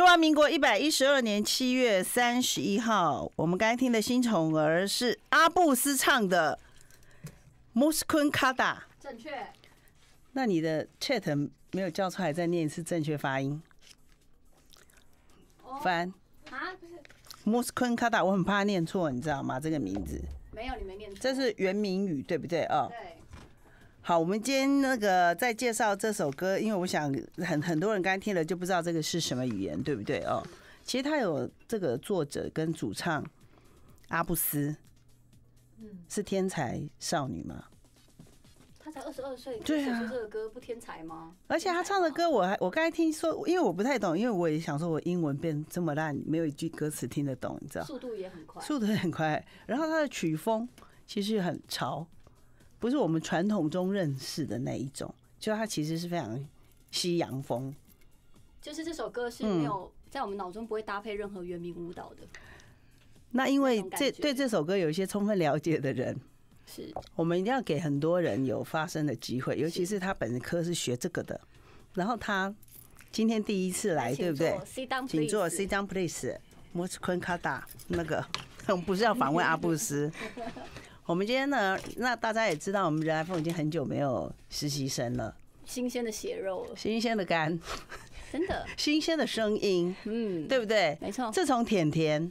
中华民国一百一十二年七月三十一号，我们刚才听的新宠儿是阿布斯唱的《莫斯科卡达》。正确。那你的 Chat 没有叫出来，再念一次正确发音。翻啊，不是莫斯科卡达，我很怕念错，你知道吗？这个名字。没有，你没念错。这是原名语，对不对啊？对。好，我们今天那个在介绍这首歌，因为我想很很多人刚才听了就不知道这个是什么语言，对不对哦？其实他有这个作者跟主唱阿布斯，嗯，是天才少女吗？他才二十二岁，对啊，这个歌不天才吗？而且他唱的歌，我还我刚才听说，因为我不太懂，因为我也想说，我英文变这么烂，没有一句歌词听得懂，你知道？速度也很快，速度也很快。然后他的曲风其实很潮。不是我们传统中认识的那一种，就它其实是非常西洋风。就是这首歌是没有在我们脑中不会搭配任何原名舞蹈的。那因为这对这首歌有一些充分了解的人，是我们一定要给很多人有发声的机会，尤其是他本科是学这个的。然后他今天第一次来，对不对？请坐 s i t d o w n p l a e m s q u e n k a da，那个我们 不是要访问阿布斯。我们今天呢，那大家也知道，我们 iPhone 已经很久没有实习生了，新鲜的血肉，新鲜的肝，真的，新鲜的声音，嗯，对不对？没错。自从甜甜、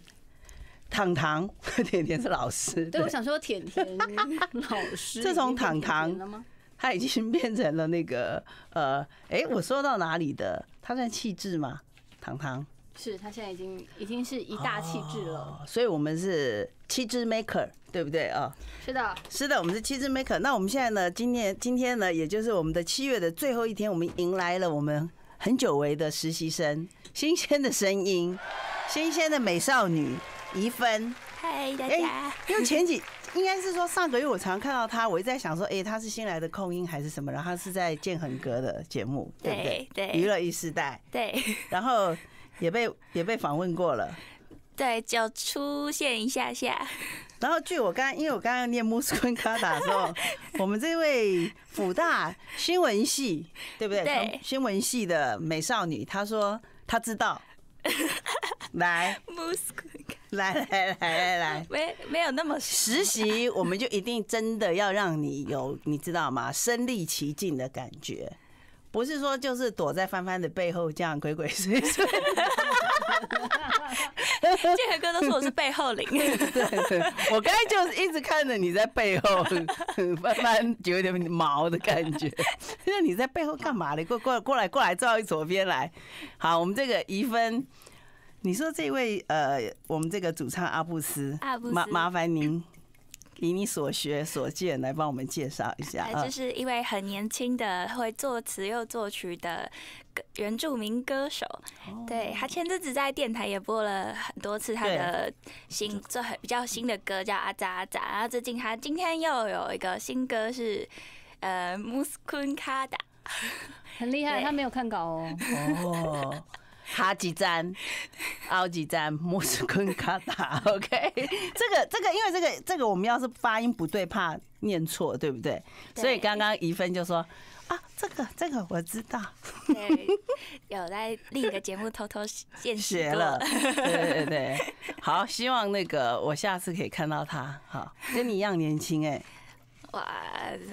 糖糖，甜甜是老师，对，我想说甜甜 老师，自从糖糖，他已经变成了那个呃，哎，我说到哪里的？他算气质吗？糖糖？是他现在已经已经是一大气质了，所以我们是七支 maker，对不对啊？是的，是的，我们是七支 maker。那我们现在呢？今天今天呢，也就是我们的七月的最后一天，我们迎来了我们很久违的实习生，新鲜的声音，新鲜的美少女，怡芬。嗨，大家。因为前几应该是说上个月我常常看到她，我一直在想说，哎，她是新来的控音还是什么？然后她是在建恒哥的节目，对不对？对，娱乐一时代。对，然后。也被也被访问过了，对，就出现一下下。然后据我刚，因为我刚刚念莫斯科卡的时候，我们这位辅大新闻系，对不对？对，新闻系的美少女，她说她知道。来，莫斯科。来来来来来，没没有那么。实习我们就一定真的要让你有，你知道吗？身历其境的感觉。不是说就是躲在帆帆的背后这样鬼鬼祟祟，建和哥都说我是背后领，我刚才就是一直看着你在背后，翻翻有点毛的感觉，那你在背后干嘛呢？过过过来过来照一到左边来，好，我们这个怡芬，你说这位呃，我们这个主唱阿布斯，阿布斯麻烦您。以你所学所见来帮我们介绍一下，就是一位很年轻的会作词又作曲的原住民歌手。对，他前阵子在电台也播了很多次他的新最比较新的歌叫《阿扎阿扎》。然后最近他今天又有一个新歌是《呃穆斯 a 卡 a 很厉害。他没有看稿哦。哈吉站，奥吉站，莫斯科卡塔。OK，这个这个，因为这个这个，我们要是发音不对，怕念错，对不对？所以刚刚怡芬就说啊，这个这个我知道，有在另一个节目偷偷见学 了。对对对，好，希望那个我下次可以看到他，好，跟你一样年轻哎。哇，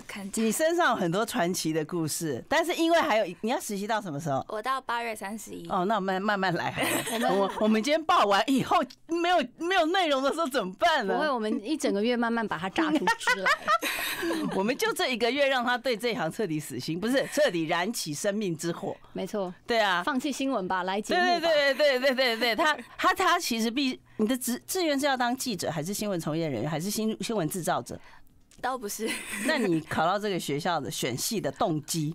看你身上有很多传奇的故事，但是因为还有你要实习到什么时候？我到八月三十一。哦，那我们慢慢来。我我们今天报完以后没有没有内容的时候怎么办呢？不会，我们一整个月慢慢把它炸出去了。我们就这一个月让他对这一行彻底死心，不是彻底燃起生命之火。没错，对啊，放弃新闻吧，来节目对对对对对对对，他他他其实必你的志志愿是要当记者，还是新闻从业人员，还是新新闻制造者？都不是。那你考到这个学校的选系的动机，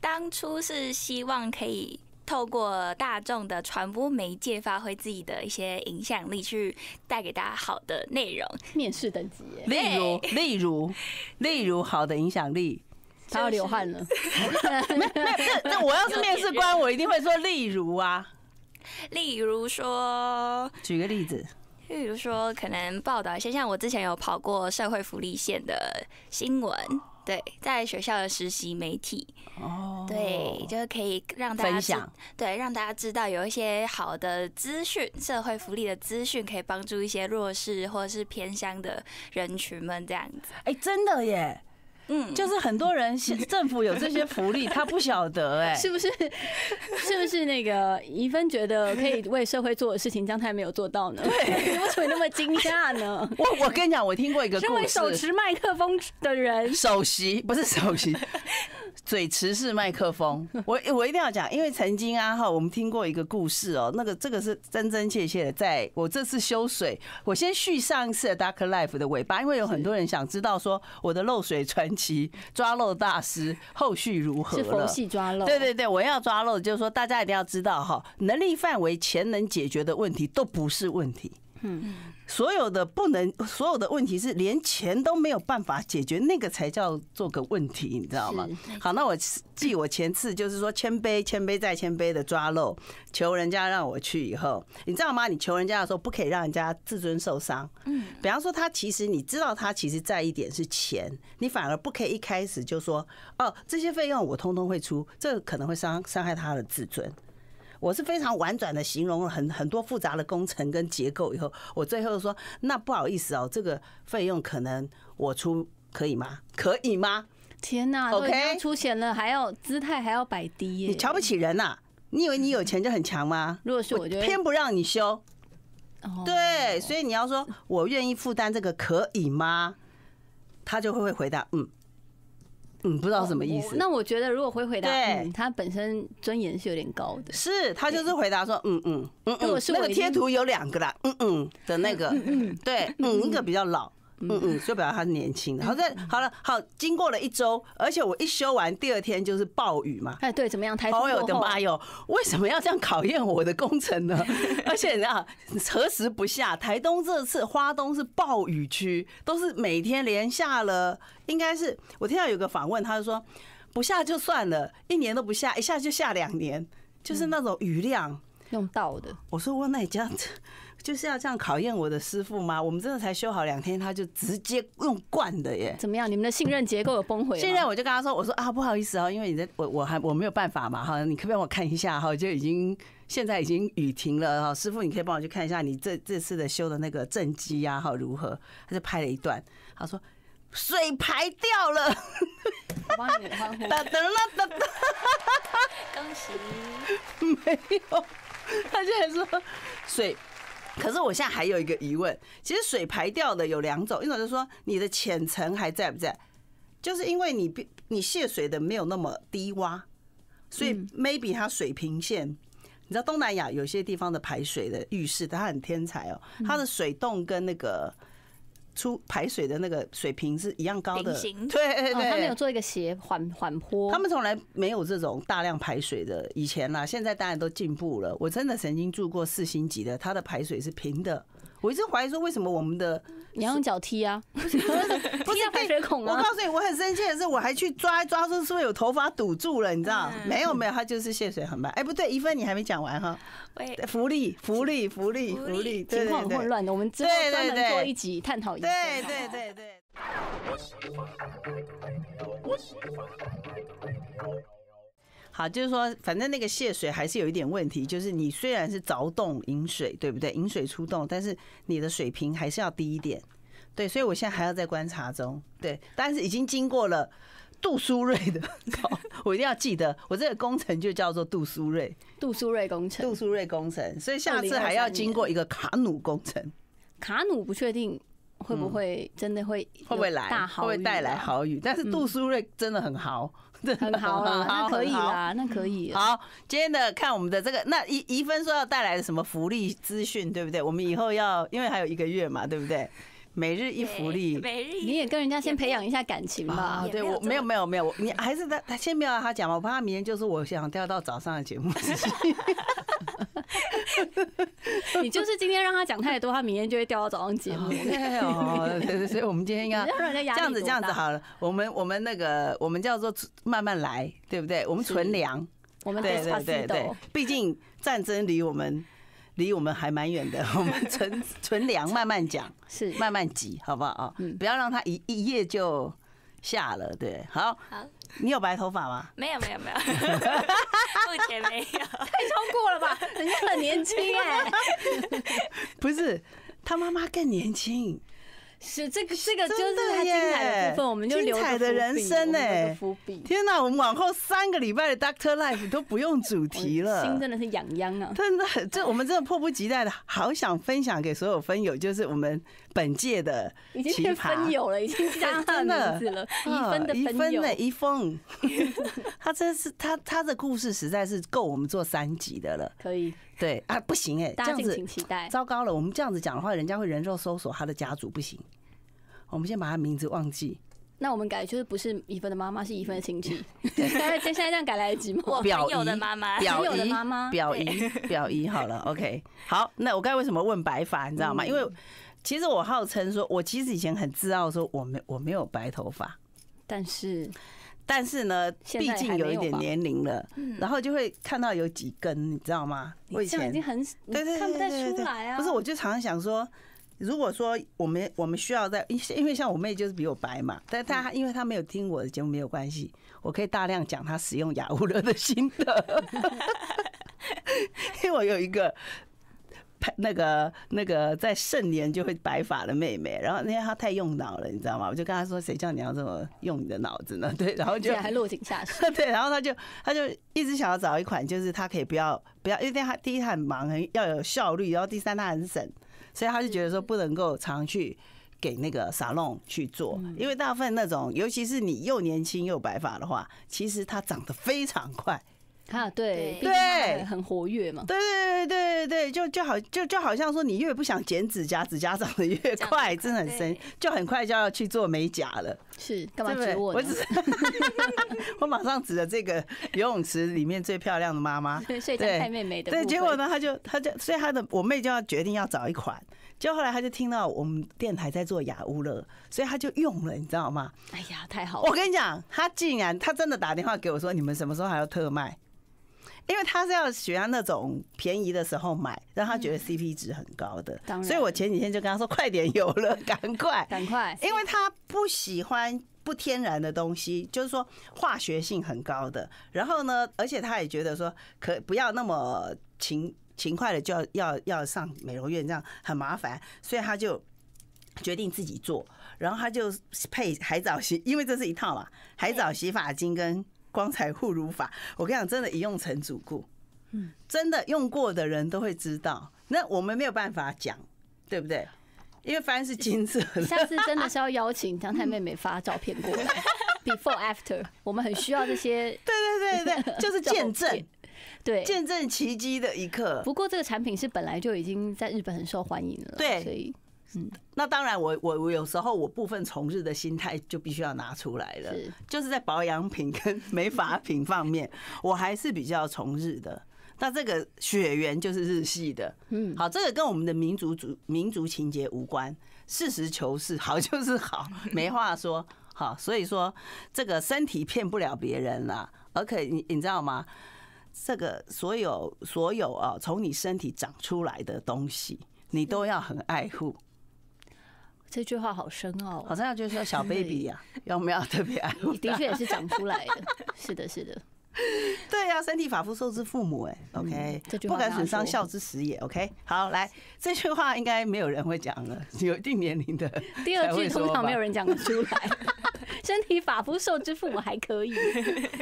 当初是希望可以透过大众的传播媒介，发挥自己的一些影响力，去带给大家好的内容。面试等级，例如，例如，例如好的影响力，他要流汗了。那那那，我要是面试官，我一定会说例如啊，例如说，举个例子。例如说，可能报道一些像我之前有跑过社会福利线的新闻，对，在学校的实习媒体，哦，对，就是可以让大家对让大家知道有一些好的资讯，社会福利的资讯可以帮助一些弱势或者是偏乡的人群们这样子。哎，真的耶！嗯，就是很多人 政府有这些福利，他不晓得 哎，是不是？是不是那个怡芬觉得可以为社会做的事情，姜太没有做到呢？对，为什么那么惊讶呢？我我跟你讲，我听过一个故事，手持麦克风的人，首席不是首席。嘴持式麦克风，我我一定要讲，因为曾经啊哈，我们听过一个故事哦，那个这个是真真切切的，在我这次修水，我先续上一次的 Dark Life 的尾巴，因为有很多人想知道说我的漏水传奇抓漏大师后续如何是佛系抓漏，对对对，我要抓漏，就是说大家一定要知道哈，能力范围前能解决的问题都不是问题，嗯嗯。所有的不能，所有的问题是连钱都没有办法解决，那个才叫做个问题，你知道吗？好，那我记我前次就是说谦卑，谦卑再谦卑的抓漏，求人家让我去以后，你知道吗？你求人家的时候不可以让人家自尊受伤。嗯，比方说他其实你知道他其实在一点是钱，你反而不可以一开始就说哦这些费用我通通会出，这个可能会伤伤害他的自尊。我是非常婉转的形容了很很多复杂的工程跟结构以后，我最后说，那不好意思哦，这个费用可能我出可以吗？可以吗？天呐，OK，出钱了还要姿态还要摆低耶，你瞧不起人呐？你以为你有钱就很强吗？如果是，我就偏不让你修。对，所以你要说我愿意负担这个可以吗？他就会会回答嗯。嗯，不知道什么意思。那我觉得，如果会回答，嗯，他本身尊严是有点高的。是他就是回答说，嗯嗯嗯嗯，那个贴图有两个啦，嗯嗯的那个，嗯对，嗯一个比较老。嗯嗯，就表示他年轻。好在好了，好，经过了一周，而且我一修完，第二天就是暴雨嘛。哎，对，怎么样？台友，我的妈哟！为什么要这样考验我的工程呢？而且你知道，何时不下？台东这次、花东是暴雨区，都是每天连下了。应该是我听到有个访问，他就说不下就算了，一年都不下，一下就下两年，就是那种雨量用到的。我说我哪一家？就是要这样考验我的师傅吗？我们真的才修好两天，他就直接用灌的耶。怎么样？你们的信任结构有崩毁现在我就跟他说：“我说啊，不好意思哦，因为你在我我还我没有办法嘛哈，你可不可以我看一下哈？就已经现在已经雨停了哈，师傅你可以帮我去看一下你这这次的修的那个正机呀哈如何？”他就拍了一段，他说：“水排掉了。”哈哈哈哈哈哈！恭喜。没有，他竟然说水。可是我现在还有一个疑问，其实水排掉的有两种，一种就是说你的浅层还在不在，就是因为你你泄水的没有那么低洼，所以 maybe 它水平线，你知道东南亚有些地方的排水的浴室，它很天才哦，它的水洞跟那个。出排水的那个水平是一样高的，对对对，他们有做一个斜缓缓坡，他们从来没有这种大量排水的。以前啦，现在当然都进步了。我真的曾经住过四星级的，它的排水是平的。我一直怀疑说，为什么我们的你要用脚踢啊？不是，不是，不是。我告诉你，我很生气的是，我还去抓抓，说是不是有头发堵住了？你知道？没有，没有，它就是泄水很慢。哎，不对，一分你还没讲完哈。福利，福利，福利，福利，情况混乱的，我们之后专门做一集探讨一下。对对对对。好，就是说，反正那个泄水还是有一点问题，就是你虽然是凿洞引水，对不对？引水出洞，但是你的水平还是要低一点。对，所以我现在还要在观察中。对，但是已经经过了杜苏芮的，我一定要记得，我这个工程就叫做杜苏芮，杜苏芮工程，杜苏芮工程。所以下次还要经过一个卡努工程。卡努不确定会不会真的会会不会来，会不会带来好雨？但是杜苏芮真的很豪。很好，好，可以啦，那可以。好，今天的看我们的这个，那怡怡芬说要带来的什么福利资讯，对不对？我们以后要，因为还有一个月嘛，对不对？每日一福利，每日你也跟人家先培养一下感情吧。对，我没有没有没有，你还是他他先不要他讲嘛，我怕他明天就是我想调到早上的节目。你就是今天让他讲太多，他明天就会掉到早上挤。对 所以，我们今天应该这样子，这样子好了。我们，我们那个，我们叫做慢慢来，对不对？我们存粮，我们对对对对，毕竟战争离我们离我们还蛮远的。我们存存粮，慢慢讲，是慢慢挤，好不好？嗯，不要让他一一夜就下了。对，好。好。你有白头发吗？没有没有没有，目前没有，太超过了吧？人家很年轻哎，不是，他妈妈更年轻。是这个，这个就是他精彩的部分，我们就留彩的人生呢。天哪！我们往后三个礼拜的 Doctor Life 都不用主题了，心真的是痒痒啊！真的，这我们真的迫不及待的，好想分享给所有分友，就是我们本届的已经分友了，已经 加上了，一分的分友，一封，他真是他他的故事实在是够我们做三集的了，可以。对啊，不行哎，这样子糟糕了。我们这样子讲的话，人家会人肉搜索他的家族，不行。我们先把他名字忘记。那我们改，就是不是一分的妈妈，是一分的亲戚。现 在现在这样改来得及吗？我 表姨的妈妈，表姨的妈妈，表姨 表姨好了。OK，好。那我该为什么问白发？你知道吗？因为其实我号称说，我其实以前很自傲，说我没我没有白头发，但是。但是呢，毕竟有一点年龄了，然后就会看到有几根，你知道吗？我以前已经很对对对对对对，不是，我就常常想说，如果说我们我们需要在，因为因为像我妹就是比我白嘛，但她因为她没有听我的节目没有关系，我可以大量讲她使用雅物乐的心得，因为我有一个。那个那个在盛年就会白发的妹妹，然后那天她太用脑了，你知道吗？我就跟她说：“谁叫你要这么用你的脑子呢？” 对，然后就还落井下石。对，然后她就她就一直想要找一款，就是她可以不要不要，因为她第一她很忙，很要有效率；，然后第三她很省，所以她就觉得说不能够常去给那个沙龙去做，因为大部分那种，尤其是你又年轻又白发的话，其实它长得非常快。啊，对，对，很活跃嘛。对对对对对就就好，就就好像说，你越不想剪指甲，指甲长得越快，真的很深，就很快就要去做美甲了。是，干嘛指我？我只是，我马上指着这个游泳池里面最漂亮的妈妈。对，所以妹妹的。对，结果呢，他就他就所以他的我妹就要决定要找一款。就后来他就听到我们电台在做雅乌了，所以他就用了，你知道吗？哎呀，太好了！我跟你讲，他竟然他真的打电话给我说，你们什么时候还要特卖？因为他是要喜欢那种便宜的时候买，让他觉得 CP 值很高的，所以我前几天就跟他说快点有了，赶快赶快，因为他不喜欢不天然的东西，就是说化学性很高的。然后呢，而且他也觉得说可不要那么勤勤快的就要要要上美容院，这样很麻烦，所以他就决定自己做。然后他就配海藻洗，因为这是一套嘛，海藻洗发精跟。光彩护乳法，我跟你讲，真的，一用成主顾。嗯，真的用过的人都会知道。那我们没有办法讲，对不对？因为凡是金色，下次真的是要邀请张太妹妹发照片过来，before after，我们很需要这些。对对对对，就是见证，对，见证奇迹的一刻。不过这个产品是本来就已经在日本很受欢迎了，对，所以。嗯，那当然，我我我有时候我部分从日的心态就必须要拿出来了，就是在保养品跟 美发品方面，我还是比较从日的。那这个血缘就是日系的，嗯，好，这个跟我们的民族主民族情节无关，实事求是，好 就是好，没话说，好，所以说这个身体骗不了别人了，而且你你知道吗？这个所有所有啊，从你身体长出来的东西，你都要很爱护。这句话好深奥，好像就是说小 baby 呀，有没有特别爱？的确也是讲出来的，是的，是的，对呀，身体发肤受之父母，哎，OK，不敢损伤孝之始也，OK，好，来这句话应该没有人会讲了，有一定年龄的，第二句通常没有人讲得出来，身体发肤受之父母还可以，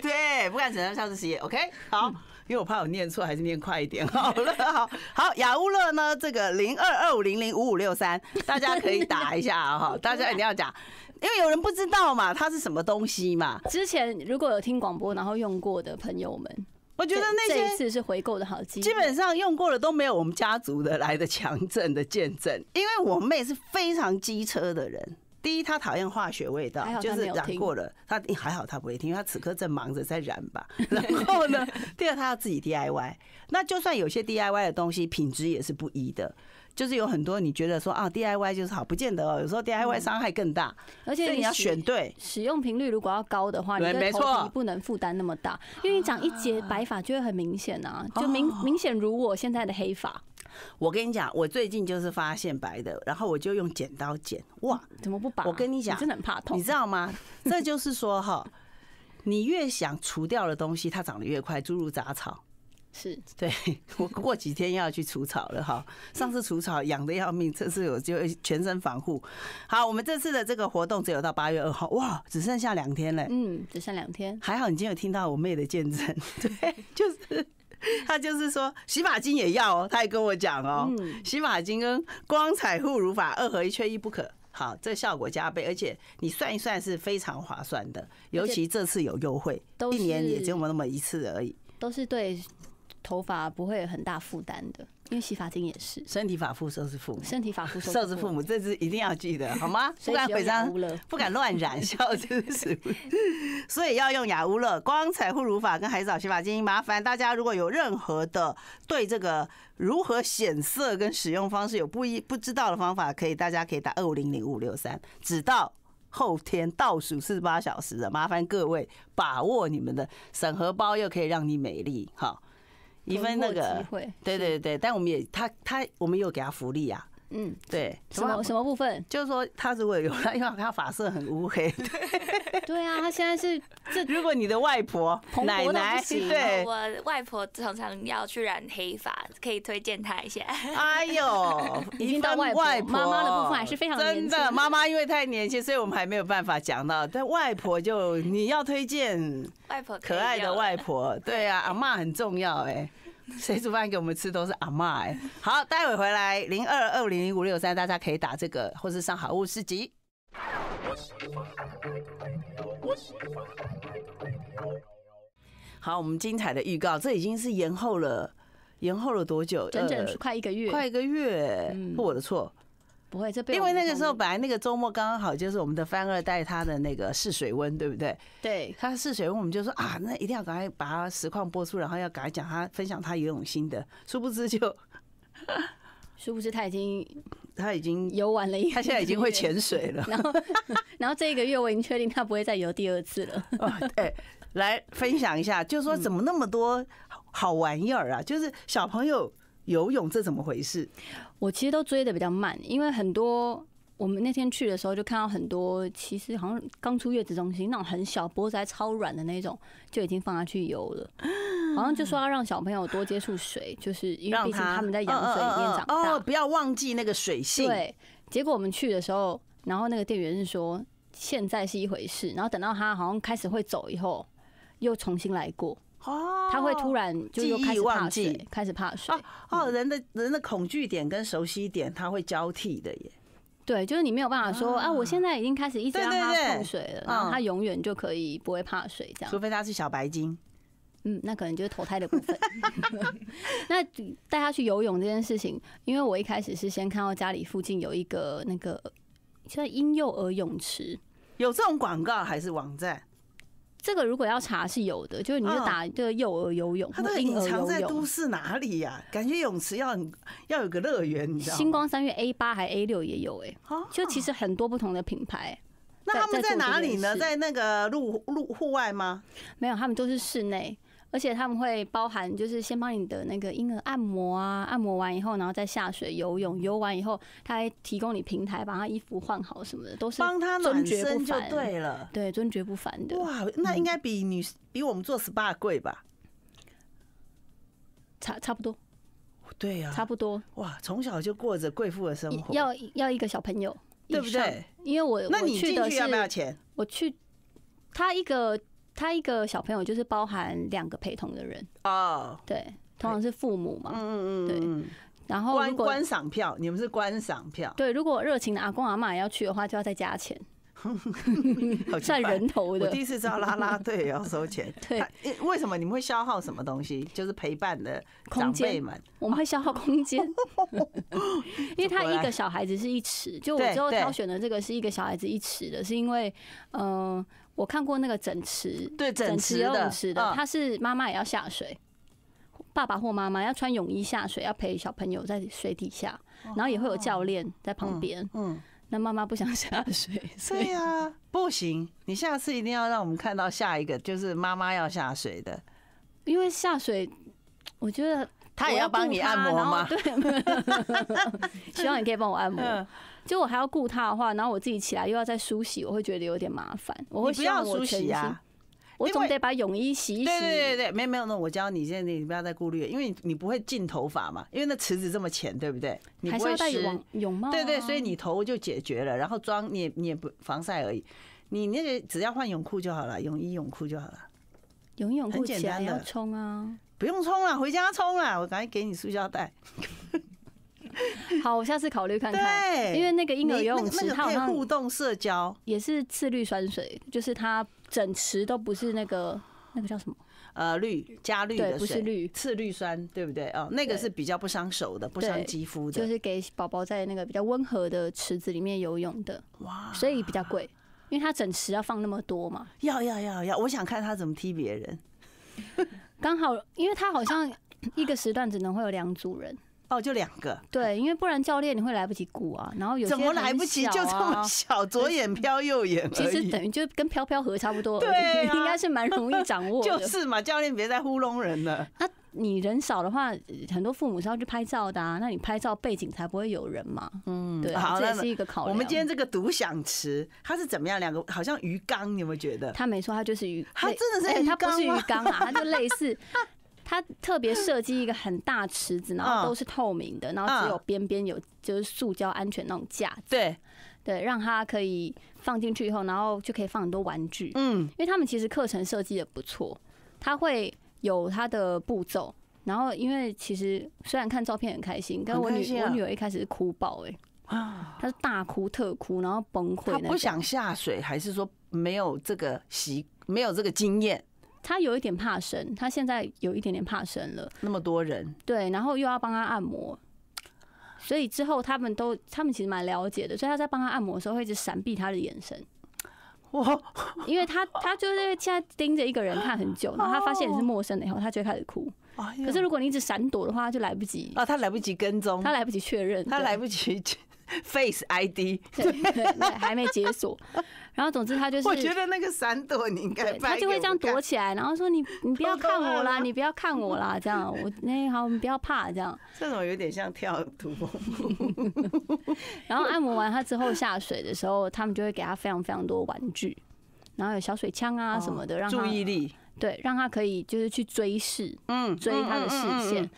对，不敢损伤孝之始也，OK，好。因为我怕我念错，还是念快一点好了。好好，雅乌乐呢？这个零二二五零零五五六三，大家可以打一下啊！哈，大家一定要讲，因为有人不知道嘛，它是什么东西嘛。之前如果有听广播然后用过的朋友们，我觉得那些这次是回购的好机。基本上用过的都没有我们家族的来的强震的见证，因为我妹是非常机车的人。第一，他讨厌化学味道，就是染过了。他还好，他不会听，因为他此刻正忙着在染吧。然后呢，第二，他要自己 DIY。那就算有些 DIY 的东西，品质也是不一的。就是有很多你觉得说啊 DIY 就是好，不见得，哦，有时候 DIY 伤害更大。而且你要选对，使用频率如果要高的话，的头皮不能负担那么大，因为你长一截白发就会很明显啊，就明明显如我现在的黑发。我跟你讲，我最近就是发现白的，然后我就用剪刀剪，哇，怎么不拔？我跟你讲，真的很怕痛，你知道吗？这就是说哈，你越想除掉的东西，它长得越快，诸如杂草。是，对 我过几天要去除草了哈。上次除草痒的要命，这次我就全身防护。好，我们这次的这个活动只有到八月二号，哇，只剩下两天了。嗯，只剩两天。还好你今天有听到我妹的见证，对，就是她就是说洗发精也要哦，她也跟我讲哦，洗发精跟光彩护乳法二合一，缺一不可。好，这效果加倍，而且你算一算是非常划算的，尤其这次有优惠，一年也就有那么一次而已。都是对。头发不会很大负担的，因为洗发精也是身体发肤受之父母，身体发肤受之父母，这是一定要记得好吗？不敢违章，不敢乱染，笑是。所以要用雅乌乐光彩护乳法跟海藻洗发精。麻烦大家如果有任何的对这个如何显色跟使用方式有不一不知道的方法，可以大家可以打二五零零五六三，只到后天倒数四十八小时的，麻烦各位把握你们的审核包，又可以让你美丽哈。一份那个，对对对，但我们也他他，我们有给他福利啊。嗯，对，什么什么部分？就是说，他如果有他，因为他发色很乌黑。对啊，他现在是这。如果你的外婆、奶奶，对，我外婆常常要去染黑发，可以推荐她一下。哎呦，已经到外婆、妈妈的部分还是非常真的。妈妈因为太年轻，所以我们还没有办法讲到。但外婆就你要推荐外婆可爱的外婆，对啊，阿妈很重要哎。谁煮饭给我们吃都是阿妈哎。好，待会回来零二二五零零五六三，大家可以打这个，或是上好物市集。好，我们精彩的预告，这已经是延后了，延后了多久？整整快一个月。快一个月，我的错。不会，这因为那个时候本来那个周末刚刚好就是我们的翻二代他的那个试水温，对不对？对，他试水温，我们就说啊，那一定要赶快把他实况播出，然后要赶快讲他分享他游泳心得。殊不知就 殊不知他已经他已经游完了一他现在已经会潜水了。然后 然后这一个月我已经确定他不会再游第二次了。对，来分享一下，就是说怎么那么多好玩意儿啊？就是小朋友游泳这怎么回事？我其实都追的比较慢，因为很多我们那天去的时候就看到很多，其实好像刚出月子中心那种很小、脖子还超软的那种，就已经放下去游了。好像就说要让小朋友多接触水，就是因为毕竟他们在羊水里面长大，哦，不要忘记那个水性。对，结果我们去的时候，然后那个店员是说现在是一回事，然后等到他好像开始会走以后，又重新来过。哦，他会突然记忆忘记，开始怕水。哦哦，人的人的恐惧点跟熟悉点，他会交替的耶。对，就是你没有办法说啊，我现在已经开始一直让他碰水了，然后他永远就可以不会怕水这样。除非他是小白鲸，嗯，那可能就是投胎的部分。那带他去游泳这件事情，因为我一开始是先看到家里附近有一个那个，算婴幼儿泳池，有这种广告还是网站？这个如果要查是有的，就是你就打这个幼儿游泳、它、儿游它隐藏在都市哪里呀？感觉泳池要很要有个乐园，你知道星光三月 A 八还 A 六也有哎，就其实很多不同的品牌。那他们在哪里呢？在那个路路户外吗？没有，他们都是室内。而且他们会包含，就是先帮你的那个婴儿按摩啊，按摩完以后，然后再下水游泳，游完以后，他还提供你平台，把他衣服换好什么的，都是帮他暖身就对了，对尊爵不凡的。哇，那应该比女比我们做 SPA 贵吧？差差不多，对呀，差不多。哇，从小就过着贵妇的生活，要要一个小朋友，对不对？因为我那你进去要不要钱？我去，他一个。他一个小朋友就是包含两个陪同的人啊，对，通常是父母嘛，嗯嗯嗯，对。然后观观赏票，你们是观赏票，对。如果热情的阿公阿妈也要去的话，就要再加钱，算人头的。我第一次知道拉拉队也要收钱。对，为什么你们会消耗什么东西？就是陪伴的长辈们，我们会消耗空间，因为他一个小孩子是一尺，就我最后挑选的这个是一个小孩子一尺的，是因为嗯。我看过那个整池，对整池的，他是妈妈也要下水，爸爸或妈妈要穿泳衣下水，要陪小朋友在水底下，然后也会有教练在旁边。嗯，那妈妈不想下水，所对啊，不行，你下次一定要让我们看到下一个，就是妈妈要下水的，因为下水，我觉得他也要帮你按摩吗？对，希望你可以帮我按摩。就我还要顾他的话，然后我自己起来又要再梳洗，我会觉得有点麻烦。我会不要梳洗啊，我总得把泳衣洗一洗。对对对，没有没有那我教你现在你不要再顾虑，因为你你不会进头发嘛，因为那池子这么浅，对不对？还是要戴泳帽。对对，所以你头就解决了，然后妆你你也不防晒而已，你那个只要换泳裤就好了，泳衣泳裤就好了。泳衣泳裤简单的冲啊，不用冲了，回家冲了，我赶紧给你塑胶袋。好，我下次考虑看看，因为那个婴儿游泳池，它好互动社交，也是次氯酸水，就是它整池都不是那个那个叫什么？呃，氯加氯的水，次氯酸，对不对？哦，那个是比较不伤手的，不伤肌肤的，就是给宝宝在那个比较温和的池子里面游泳的。哇，所以比较贵，因为它整池要放那么多嘛。要要要要，我想看他怎么踢别人。刚好，因为他好像一个时段只能会有两组人。哦，就两个，对，因为不然教练你会来不及顾啊。然后有怎么来不及？就这么小，左眼飘右眼，其实等于就跟飘飘盒差不多，对，应该是蛮容易掌握。就是嘛，教练别再糊弄人了。那你人少的话，很多父母是要去拍照的啊，那你拍照背景才不会有人嘛。嗯，对，这也是一个考。我们今天这个独享池它是怎么样？两个好像鱼缸，你有没有觉得？他没错，他就是鱼，他真的是鱼缸啊，他就类似。他特别设计一个很大池子，然后都是透明的，然后只有边边有就是塑胶安全那种架。子。对对，让他可以放进去以后，然后就可以放很多玩具。嗯，因为他们其实课程设计的不错，他会有他的步骤。然后，因为其实虽然看照片很开心，但我女我女儿一开始哭爆哎，啊，她是大哭特哭，然后崩溃。他不想下水，还是说没有这个习，没有这个经验？他有一点怕生，他现在有一点点怕生了。那么多人，对，然后又要帮他按摩，所以之后他们都他们其实蛮了解的，所以他在帮他按摩的时候会一直闪避他的眼神。哇！因为他他就是现在盯着一个人看很久，然后他发现你是陌生的以后，他就开始哭。可是如果你一直闪躲的话，他就来不及啊！他来不及跟踪，他来不及确认，他来不及。Face ID，还没解锁。然后，总之他就是。我觉得那个闪躲你应该。他就会这样躲起来，然后说：“你你不要看我啦，你不要看我啦。”这样，我那好，我们不要怕这样。这种有点像跳土 然后按摩完他之后下水的时候，他们就会给他非常非常多玩具，然后有小水枪啊什么的，让注意力。对，让他可以就是去追视，嗯，追他的视线。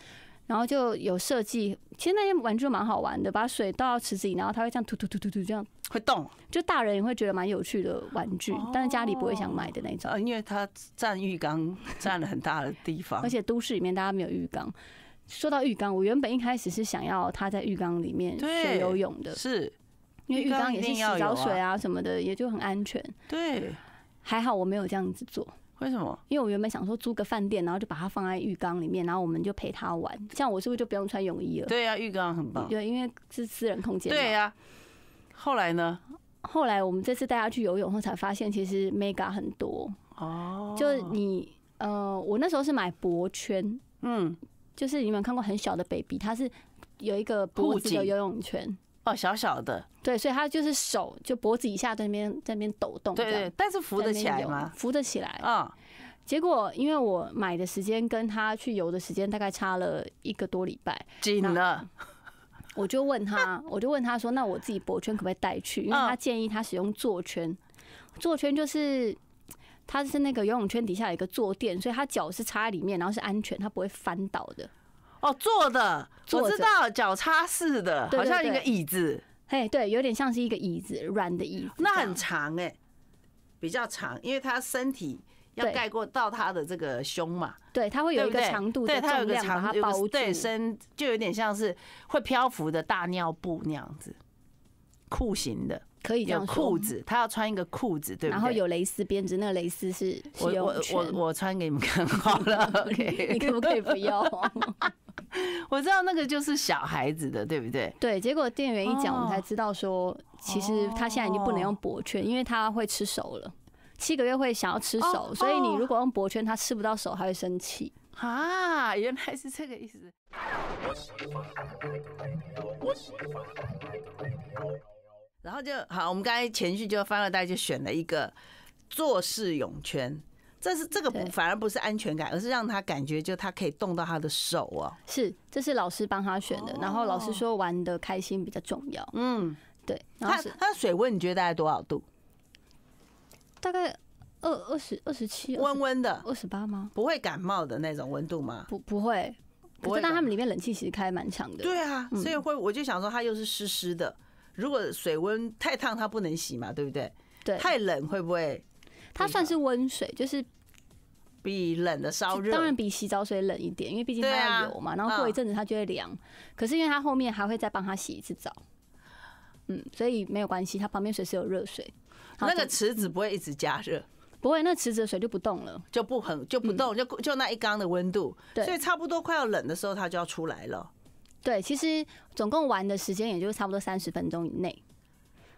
然后就有设计，其实那些玩具蛮好玩的，把水倒到池子里，然后它会这样突突突突突这样会动，就大人也会觉得蛮有趣的玩具，但是家里不会想买的那种，因为它占浴缸，占了很大的地方，而且都市里面大家没有浴缸。说到浴缸，我原本一开始是想要他在浴缸里面学游泳的，是因为浴缸也是洗澡水啊什么的，也就很安全。对，还好我没有这样子做。为什么？因为我原本想说租个饭店，然后就把它放在浴缸里面，然后我们就陪他玩。像我是不是就不用穿泳衣了？对呀，浴缸很棒。对，因为是私人空间对呀。后来呢？后来我们这次带他去游泳后，才发现其实 mega 很多哦。就是你呃，我那时候是买脖圈，嗯，就是你们看过很小的 baby，它是有一个脖子的游泳圈。小小的，对，所以他就是手就脖子以下那边在那边抖动，对，但是扶得起来吗？扶得起来，啊，结果因为我买的时间跟他去游的时间大概差了一个多礼拜，紧了，我就问他，我就问他说，那我自己脖圈可不可以带去？因为他建议他使用坐圈，坐圈就是他是那个游泳圈底下有一个坐垫，所以他脚是插在里面，然后是安全，他不会翻倒的。哦，坐的，我知道，脚插式的，好像一个椅子。哎，对，有点像是一个椅子，软的椅子。那很长哎，比较长，因为他身体要盖过到他的这个胸嘛。对，它会有一个长度，对它有个长，有个对身，就有点像是会漂浮的大尿布那样子。裤型的，可以，有裤子，他要穿一个裤子，对。然后有蕾丝编织，那个蕾丝是。我我我穿给你们看好了，OK，你可不可以不要？我知道那个就是小孩子的，对不对？对，结果店员一讲，我们才知道说，其实他现在已经不能用脖圈，因为他会吃手了。七个月会想要吃手，所以你如果用脖圈，他吃不到手，他会生气。啊，原来是这个意思。然后就好，我们刚才前序就翻二代就选了一个坐式泳圈。这是这个不反而不是安全感，而是让他感觉就他可以动到他的手哦。是，这是老师帮他选的，然后老师说玩的开心比较重要。嗯，对。他他的水温你觉得大概多少度？大概二二十二十七，温温的二十八吗？不会感冒的那种温度吗？不不会。不会。但他们里面冷气其实开蛮强的。对啊，所以会我就想说它又是湿湿的，如果水温太烫它不能洗嘛，对不对？对。太冷会不会？它算是温水，就是比冷的稍热，当然比洗澡水冷一点，因为毕竟它要有嘛。然后过一阵子它就会凉，可是因为它后面还会再帮他洗一次澡，嗯，所以没有关系，它旁边随时有热水。那个池子不会一直加热，不会，那池子的水就不动了，就不很就不动，就就那一缸的温度，所以差不多快要冷的时候它就要出来了。对，其实总共玩的时间也就差不多三十分钟以内。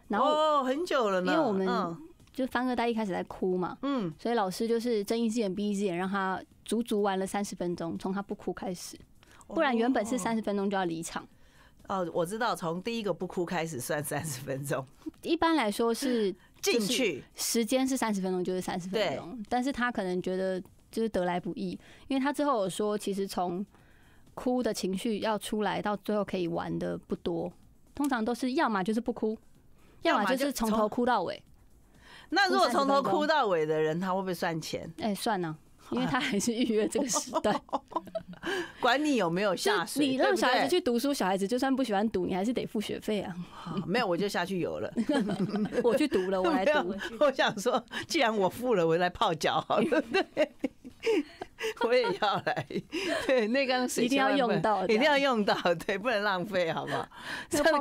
然后哦，很久了呢，因为我们。就方二代一开始在哭嘛，嗯，所以老师就是睁一只眼闭一只眼，让他足足玩了三十分钟，从他不哭开始，不然原本是三十分钟就要离场。哦，我知道，从第一个不哭开始算三十分钟。一般来说是 进去时间是三十分钟，就是三十分钟，但是他可能觉得就是得来不易，因为他之后有说，其实从哭的情绪要出来到最后可以玩的不多，通常都是要么就是不哭，要么就是从头哭到尾。那如果从头哭到尾的人，他会不会算钱？哎，算呢，因为他还是预约这个时，代，管你有没有下水。你让孩子去读书，小孩子就算不喜欢读，你还是得付学费啊。没有我就下去游了，我去读了，我来读。我想说，既然我付了，我来泡脚好了，对。我也要来，对，那缸水一定要用到，一定要用到，对，不能浪费，好不好？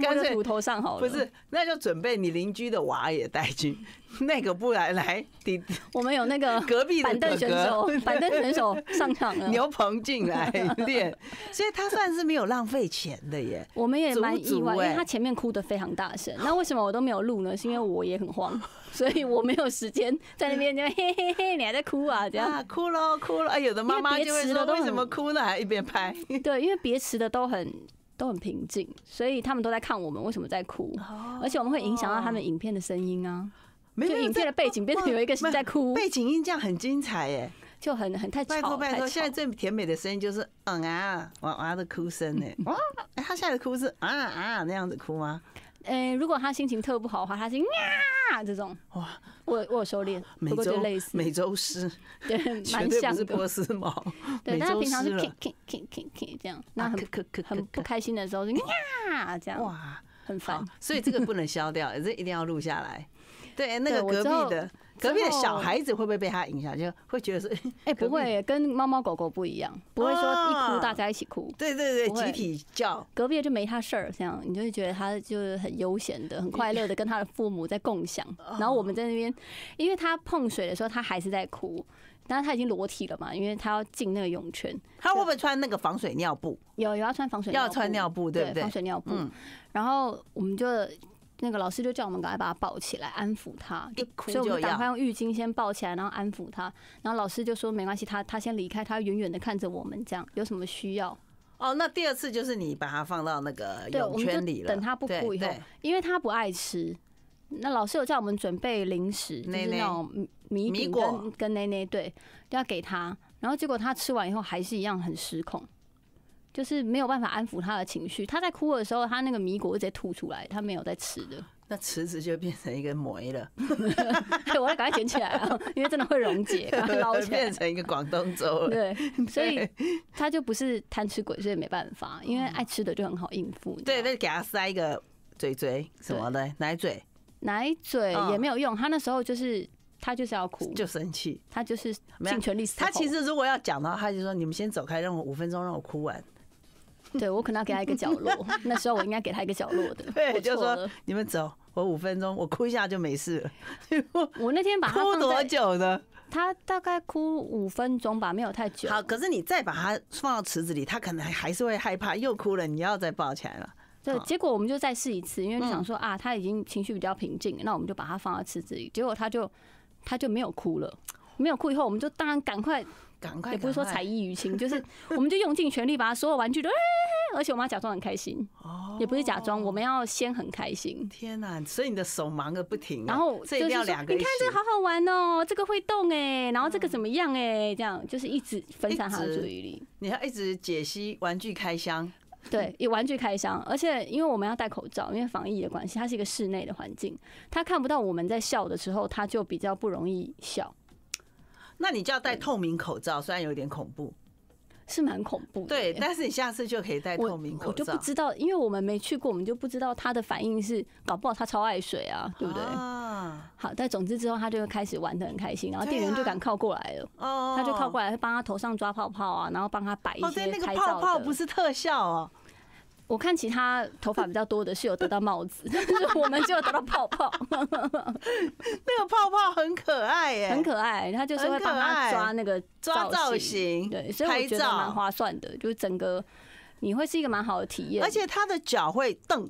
干脆骨头上好了。不是，那就准备你邻居的娃也带去。那个不来来，我们有那个 隔壁板凳选手，板凳选手上场了，牛棚进来练，所以他算是没有浪费钱的耶。我们也蛮意外，因为他前面哭的非常大声，那为什么我都没有录呢？是因为我也很慌，所以我没有时间在那边就嘿嘿嘿，你还在哭啊这样。哭喽哭了。哎有的妈妈就会说为什么哭呢？还一边拍。对，因为别吃的都很都很平静，所以他们都在看我们为什么在哭，而且我们会影响到他们影片的声音啊。没有，影片的背景变成有一个是在哭，背景音这样很精彩耶，就很很太奇拜托拜托，现在最甜美的声音就是嗯啊，娃娃的哭声呢。哦，他现在的哭是啊啊那样子哭吗？诶，如果他心情特不好的话，他是呀这种。哇，我我收敛，美类似美洲狮，对，蛮像不是波斯猫。对，但他平常是 king king king king king 这样，那很很不开心的时候是呀这样。哇，很烦，所以这个不能消掉，这一定要录下来。对，那个隔壁的隔壁的小孩子会不会被他影响，就会觉得是哎 不会，跟猫猫狗狗不一样，不会说一哭大家一起哭，对对对，集体叫隔壁就没他事儿。这样你就会觉得他就是很悠闲的，很快乐的跟他的父母在共享。然后我们在那边，因为他碰水的时候他还是在哭，但是他已经裸体了嘛，因为他要进那个泳圈。他会不会穿那个防水尿布？有有要穿防水要穿尿布，对不对？防水尿布。然后我们就。那个老师就叫我们赶快把他抱起来安抚他，就所以我们赶快用浴巾先抱起来，然后安抚他。然后老师就说没关系，他他先离开，他远远的看着我们，这样有什么需要？哦，那第二次就是你把他放到那个泳圈里了。对，我们等他不哭以后，因为他不爱吃。那老师有叫我们准备零食，就是那种米米果跟奶奶对，要给他。然后结果他吃完以后还是一样很失控。就是没有办法安抚他的情绪。他在哭的时候，他那个米果直接吐出来，他没有在吃的。那吃子就变成一个霉了，我要赶快捡起来啊，因为真的会溶解。捞起来变成一个广东粥。对，所以他就不是贪吃鬼，所以没办法。因为爱吃的就很好应付。对，那给他塞一个嘴嘴什么的奶嘴，奶嘴也没有用。他那时候就是他就是要哭，就生气，他就是尽全力。他其实如果要讲的话，他就说：“你们先走开，让我五分钟，让我哭完。” 对，我可能要给他一个角落。那时候我应该给他一个角落的。对，我就说你们走，我五分钟，我哭一下就没事了。我那天把他哭多久呢？他大概哭五分钟吧，没有太久。好，可是你再把他放到池子里，他可能还是会害怕，又哭了。你要再抱起来了。对，结果我们就再试一次，因为想说啊，他已经情绪比较平静，那我们就把他放到池子里。结果他就他就没有哭了，没有哭以后，我们就当然赶快。也不是说才艺于亲，就是 我们就用尽全力把所有玩具都，而且我们要假装很开心。哦，也不是假装，我们要先很开心。天哪，所以你的手忙个不停。然后两个，你看这个好好玩哦，这个会动哎，然后这个怎么样哎，这样就是一直分散他的注意力。你要一直解析玩具开箱。对，以玩具开箱，而且因为我们要戴口罩，因为防疫的关系，它是一个室内的环境，他看不到我们在笑的时候，他就比较不容易笑。那你就要戴透明口罩，虽然有点恐怖，是蛮恐怖的。对，但是你下次就可以戴透明口罩。我就不知道，因为我们没去过，我们就不知道他的反应是，搞不好他超爱水啊，对不对？啊，好，但总之之后他就会开始玩的很开心，然后店员就敢靠过来了。哦，他就靠过来，帮他头上抓泡泡啊，然后帮他摆一些。哦，对，那个泡泡不是特效哦。我看其他头发比较多的是有得到帽子，我们就得到泡泡。那个泡泡很可爱耶，很可爱，他就是会帮他抓那个抓造型，对，所以我觉得蛮划算的，就是整个你会是一个蛮好的体验。而且他的脚会蹬，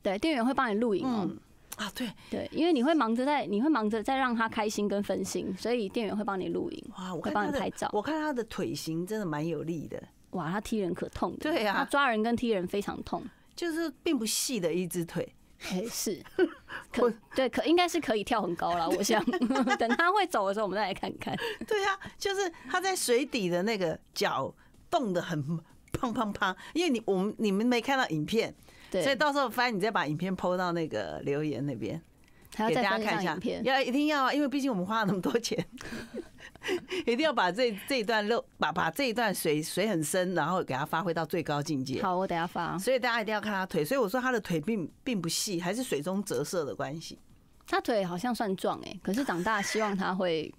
对，店员会帮你录影。嗯，啊，对对，因为你会忙着在，你会忙着在让他开心跟分心，所以店员会帮你录影，哇，我会帮你拍照。我看他的腿型真的蛮有力的。哇，他踢人可痛的，对呀，抓人跟踢人非常痛，就是并不细的一只腿，哎是，可对可应该是可以跳很高了，我想 等他会走的时候，我们再来看看。对呀，就是他在水底的那个脚动的很胖胖胖，因为你我们你们没看到影片，所以到时候翻你再把影片抛到那个留言那边。给大家看一下，要一定要啊，因为毕竟我们花了那么多钱，一定要把这这一段肉，把把这一段水水很深，然后给它发挥到最高境界。好，我等下发。所以大家一定要看他腿，所以我说他的腿并并不细，还是水中折射的关系。他腿好像算壮哎，可是长大希望他会，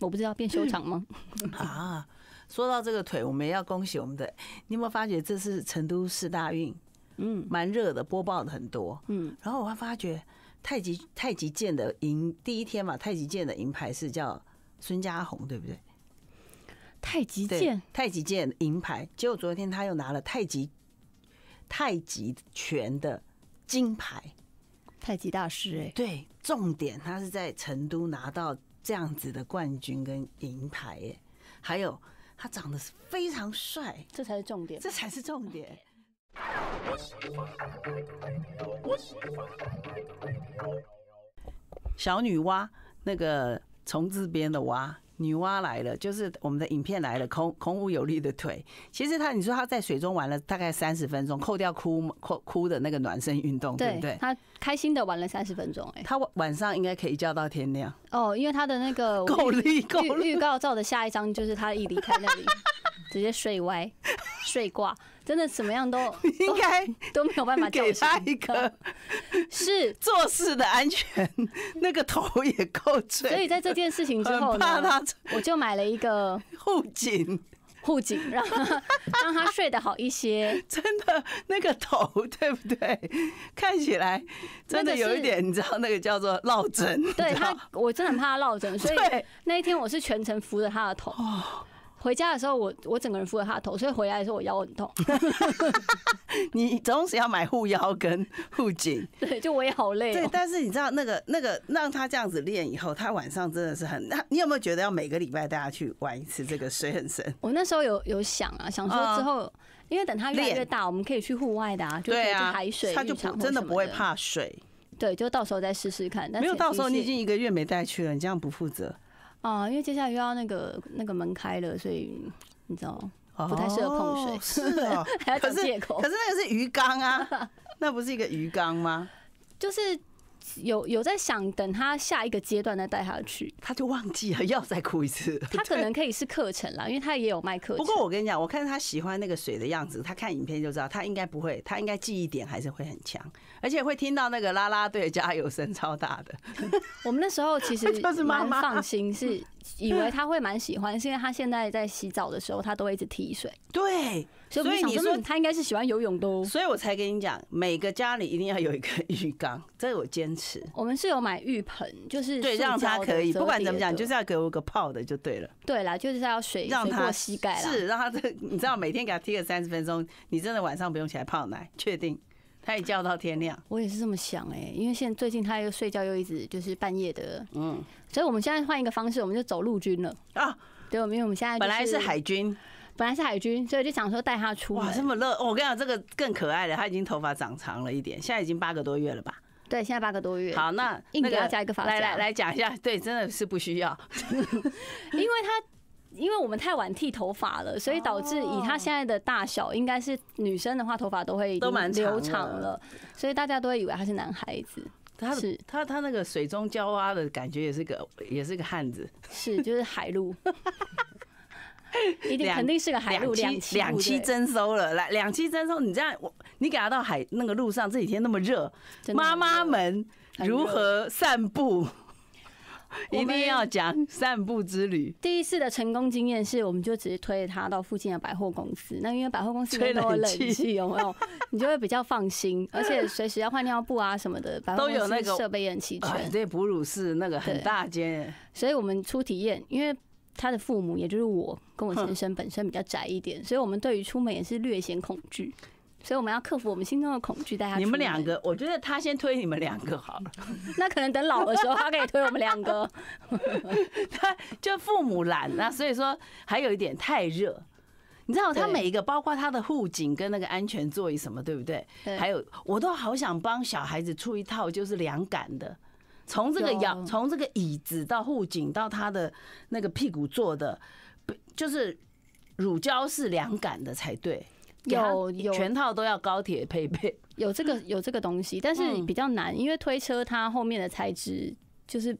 我不知道变修长吗？啊，说到这个腿，我们要恭喜我们的。你有没有发觉这是成都市大运？嗯，蛮热的，播报的很多。嗯，然后我还发觉。太极太极剑的银第一天嘛，太极剑的银牌是叫孙家红，对不对？太极剑，太极剑银牌。结果昨天他又拿了太极太极拳的金牌，太极大师哎，对，重点他是在成都拿到这样子的冠军跟银牌耶，还有他长得是非常帅，这才是重点，这才是重点。小女娲，那个虫字边的蛙，女娲来了，就是我们的影片来了。空空舞有力的腿，其实他，你说他在水中玩了大概三十分钟，扣掉哭哭哭的那个暖身运动，对不对？他开心的玩了三十分钟，哎，他晚晚上应该可以叫到天亮哦，因为他的那个够力够力。预告照的下一张就是他一离开那里，直接睡歪睡挂。真的怎么样都 应该 都没有办法给他一个是 做事的安全，那个头也够脆。所以在这件事情之后呢，我就买了一个护颈，护颈让他让他睡得好一些。真的那个头，对不对？看起来真的有一点，你知道那个叫做落枕。对他，我真的很怕他落枕，所以那一天我是全程扶着他的头。回家的时候，我我整个人扶着他的头，所以回来的时候我腰很痛。你总是要买护腰跟护颈。对，就我也好累。对，但是你知道那个那个让他这样子练以后，他晚上真的是很。那你有没有觉得要每个礼拜大家去玩一次这个水很深？我那时候有有想啊，想说之后，因为等他越来越大，我们可以去户外的啊，就海水、他就真的不会怕水。对，就到时候再试试看。没有到时候，你已经一个月没带去了，你这样不负责。哦，因为接下来又要那个那个门开了，所以你知道，不太适合碰水。是啊，可是借口，可是那个是鱼缸啊，那不是一个鱼缸吗？就是。有有在想，等他下一个阶段再带他去，他就忘记了要再哭一次。他可能可以是课程啦，因为他也有卖课程。不过我跟你讲，我看他喜欢那个水的样子，他看影片就知道，他应该不会，他应该记忆点还是会很强，而且会听到那个啦啦队加油声超大的。我们那时候其实 蛮放心，是以为他会蛮喜欢，是因为他现在在洗澡的时候，他都会一直踢水。对。所以你说他应该是喜欢游泳都，所以我才跟你讲，每个家里一定要有一个 浴缸，这我坚持。我们是有买浴盆，就是对，让他可以不管怎么讲，就是要给我个泡的就对了。对啦，就是要水，让他膝盖是让他这，你知道每天给他踢个三十分钟，你真的晚上不用起来泡奶，确定？他也叫到天亮。我也是这么想哎，因为现在最近他又睡觉又一直就是半夜的，嗯，所以我们现在换一个方式，我们就走陆军了啊。对，因为我们现在本来是海军。本来是海军，所以就想说带他出哇，这么热！我跟你讲，这个更可爱的，他已经头发长长了一点，现在已经八个多月了吧？对，现在八个多月。好，那应该要加一个发夹。来来来讲一下，对，真的是不需要，因为他因为我们太晚剃头发了，所以导致以他现在的大小，应该是女生的话头发都会都蛮留长了，所以大家都会以为他是男孩子。他是他他那个水中浇蛙的感觉也是个也是个汉子，是就是海陆。一定肯定是个海陆两两期征收了，来两期征收，你这样我你给他到海那个路上这几天那么热，妈妈们如何散步？一定要讲散步之旅。第一次的成功经验是，我们就只是推他到附近的百货公司，那因为百货公司都有冷气，有没有？你就会比较放心，而且随时要换尿布啊什么的，都有那个设备很齐全。对哺乳室那个很大间，所以我们初体验，因为。他的父母，也就是我跟我先生本身比较宅一点，所以我们对于出门也是略显恐惧，所以我们要克服我们心中的恐惧，大家。你们两个，我觉得他先推你们两个好了，那可能等老的时候，他可以推我们两个。他就父母懒，那所以说还有一点太热，你知道他每一个，包括他的护颈跟那个安全座椅什么，对不对？还有我都好想帮小孩子出一套就是凉感的。从这个摇，从这个椅子到护颈到他的那个屁股坐的，就是乳胶是凉感的才对。有有全套都要高铁配备。有这个有这个东西，但是比较难，因为推车它后面的材质就是，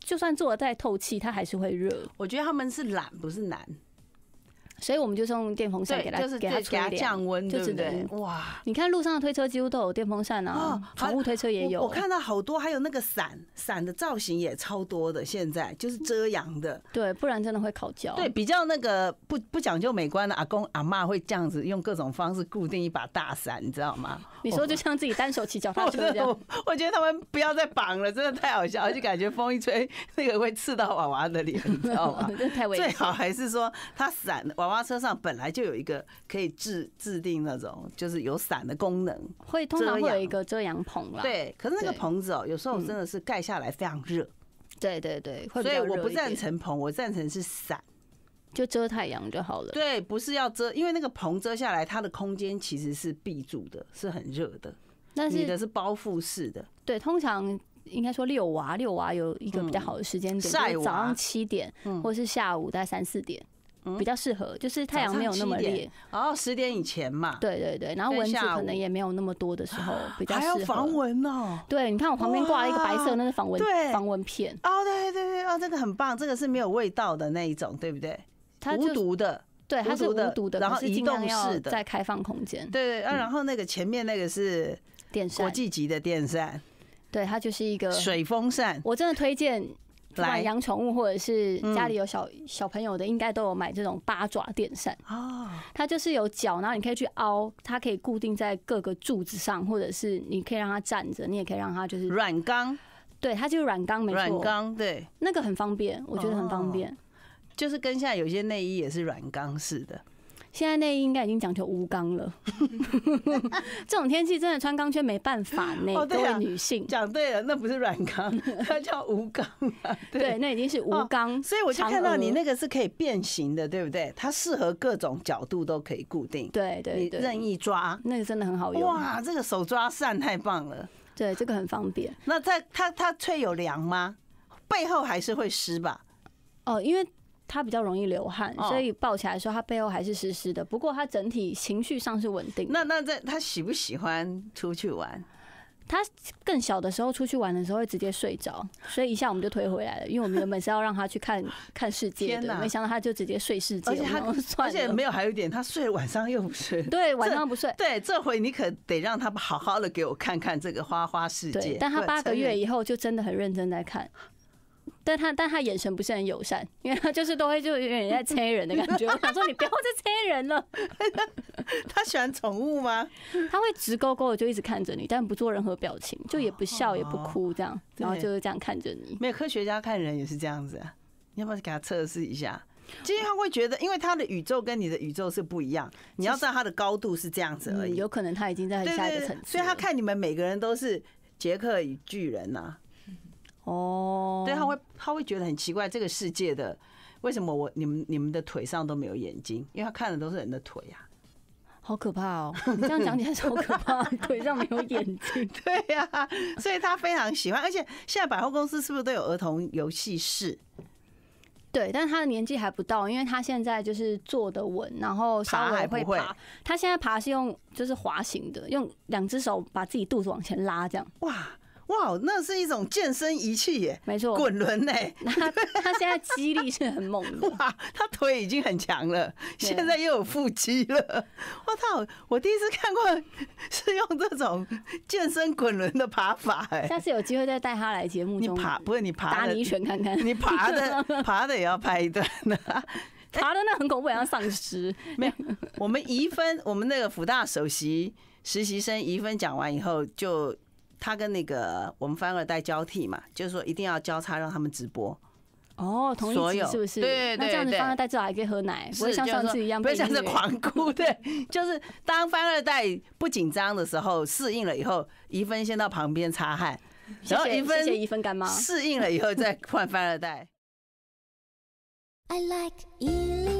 就算坐的再透气，它还是会热。我觉得他们是懒，不是难。所以我们就送电风扇给他，给他吹一点，就只能哇！你看路上的推车几乎都有电风扇啊，宠物推车也有。我看到好多还有那个伞，伞的造型也超多的。现在就是遮阳的，对，不然真的会烤焦。对，比较那个不不讲究美观的阿公阿妈会这样子用各种方式固定一把大伞，你知道吗？你说就像自己单手骑脚踏车这 样。我觉得他们不要再绑了，真的太好笑而且感觉风一吹，那个会刺到娃娃的脸，你知道吗？太危险。最好还是说他伞往。娃娃车上本来就有一个可以制制定那种就是有伞的功能，会通常会有一个遮阳棚吧？对，可是那个棚子哦，有时候真的是盖下来非常热。对对对，所以我不赞成棚，我赞成是伞，就遮太阳就好了。对，不是要遮，因为那个棚遮下来，它的空间其实是闭住的，是很热的。那是的是包覆式的。对，通常应该说遛娃，遛娃有一个比较好的时间点，就是早上七点，或是下午在三四点。比较适合，就是太阳没有那么烈哦，十点以前嘛。对对对，然后蚊子可能也没有那么多的时候，比较适合。还防蚊哦，对，你看我旁边挂了一个白色，那是防蚊，防蚊片。哦，对对对，哦，这个很棒，这个是没有味道的那一种，对不对？它无毒的，对，它是无毒的，然后移动式的，在开放空间。对对然后那个前面那个是电扇，国际级的电扇。对，它就是一个水风扇，我真的推荐。养宠物或者是家里有小小朋友的，应该都有买这种八爪电扇啊。它就是有脚，然后你可以去凹，它可以固定在各个柱子上，或者是你可以让它站着，你也可以让它就是软钢。对，它就是软钢，没错。软钢对，那个很方便，我觉得很方便，就是跟现在有些内衣也是软钢似的。现在内衣应该已经讲究无钢了。这种天气真的穿钢圈没办法，那都是女性讲对了，那不是软钢，它 叫无钢啊。对，那已经是无钢，所以我就看到你那个是可以变形的，对不对？它适合各种角度都可以固定，对对对，任意抓那个真的很好用。哇，这个手抓扇太棒了，对，这个很方便。那它它它吹有凉吗？背后还是会湿吧？哦，因为。他比较容易流汗，所以抱起来的时候，他背后还是湿湿的。不过他整体情绪上是稳定那那在他喜不喜欢出去玩？他更小的时候出去玩的时候会直接睡着，所以一下我们就推回来了。因为我们原本是要让他去看看世界的，没想到他就直接睡世界。而且他而且没有，还有一点，他睡晚上又不睡。对，晚上不睡。对，这回你可得让他好好的给我看看这个花花世界。但他八个月以后就真的很认真在看。但他但他眼神不是很友善，因为他就是都会就有点在催人的感觉。他 说：“你不要再催人了。”他喜欢宠物吗？他会直勾勾的就一直看着你，但不做任何表情，就也不笑也不哭这样，然后就是这样看着你。没有科学家看人也是这样子，你要不要给他测试一下？其实他会觉得，因为他的宇宙跟你的宇宙是不一样，你要知道他的高度是这样子而已。有可能他已经在很下个层次，所以他看你们每个人都是杰克与巨人呐。哦，对，他会，他会觉得很奇怪，这个世界的为什么我你们你们的腿上都没有眼睛？因为他看的都是人的腿呀，好可怕哦！你这样讲起来好可怕，腿上没有眼睛，对呀，所以他非常喜欢。而且现在百货公司是不是都有儿童游戏室？对，但是他的年纪还不到，因为他现在就是坐得稳，然后爬还会爬。他现在爬是用就是滑行的，用两只手把自己肚子往前拉，这样哇。哇，那是一种健身仪器耶，没错，滚轮呢，他现在肌力是很猛的。哇，他腿已经很强了，现在又有腹肌了。我 操，我第一次看过是用这种健身滚轮的爬法哎，下次有机会再带他来节目中，你爬不是你爬打泥拳看看，你爬的爬的也要拍一段呢。爬的那很恐怖，像丧尸。没有，我们怡芬，我们那个福大首席实习生怡芬讲完以后就。他跟那个我们翻二代交替嘛，就是说一定要交叉让他们直播。哦，同一期是不是？对对对。那这样子翻二代至少还可以喝奶，不会像上次一样，不是像这狂哭。对，就是当翻二代不紧张的时候，适应了以后，一芬先到旁边擦汗，然后怡芬，一分干妈适应了以后再换翻二代。I like